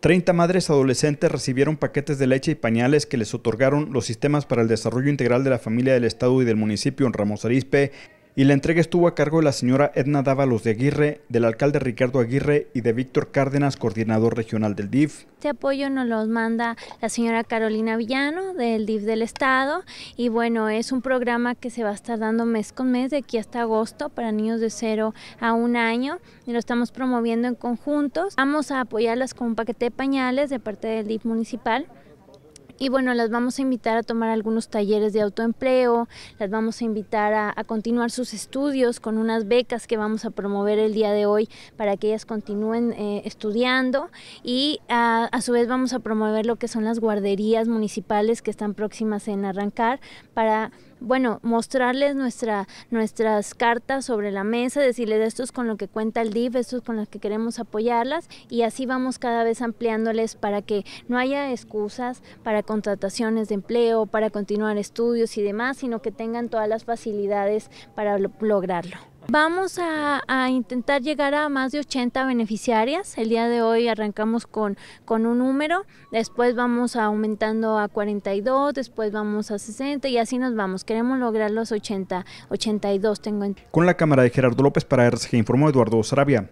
30 madres adolescentes recibieron paquetes de leche y pañales que les otorgaron los sistemas para el desarrollo integral de la familia del Estado y del municipio en Ramos Arizpe y la entrega estuvo a cargo de la señora Edna Dávalos de Aguirre, del alcalde Ricardo Aguirre y de Víctor Cárdenas, coordinador regional del DIF. Este apoyo nos lo manda la señora Carolina Villano del DIF del Estado y bueno, es un programa que se va a estar dando mes con mes de aquí hasta agosto para niños de 0 a 1 año y lo estamos promoviendo en conjuntos. Vamos a apoyarlas con un paquete de pañales de parte del DIF municipal y bueno, las vamos a invitar a tomar algunos talleres de autoempleo, las vamos a invitar a, continuar sus estudios con unas becas que vamos a promover el día de hoy para que ellas continúen eh, estudiando y a, su vez vamos a promover lo que son las guarderías municipales que están próximas en arrancar para... Bueno, mostrarles nuestra, nuestras cartas sobre la mesa, decirles esto es con lo que cuenta el DIF, esto es con lo que queremos apoyarlas y así vamos cada vez ampliándoles para que no haya excusas, para contrataciones de empleo, para continuar estudios y demás, sino que tengan todas las facilidades para lograrlo. Vamos a, intentar llegar a más de 80 beneficiarias. El día de hoy arrancamos con, con un número, después vamos aumentando a 42, después vamos a 60 y así nos vamos. Queremos lograr los 80, 82 tengo. Con la cámara de Gerardo López para RCG informó Eduardo Sarabia.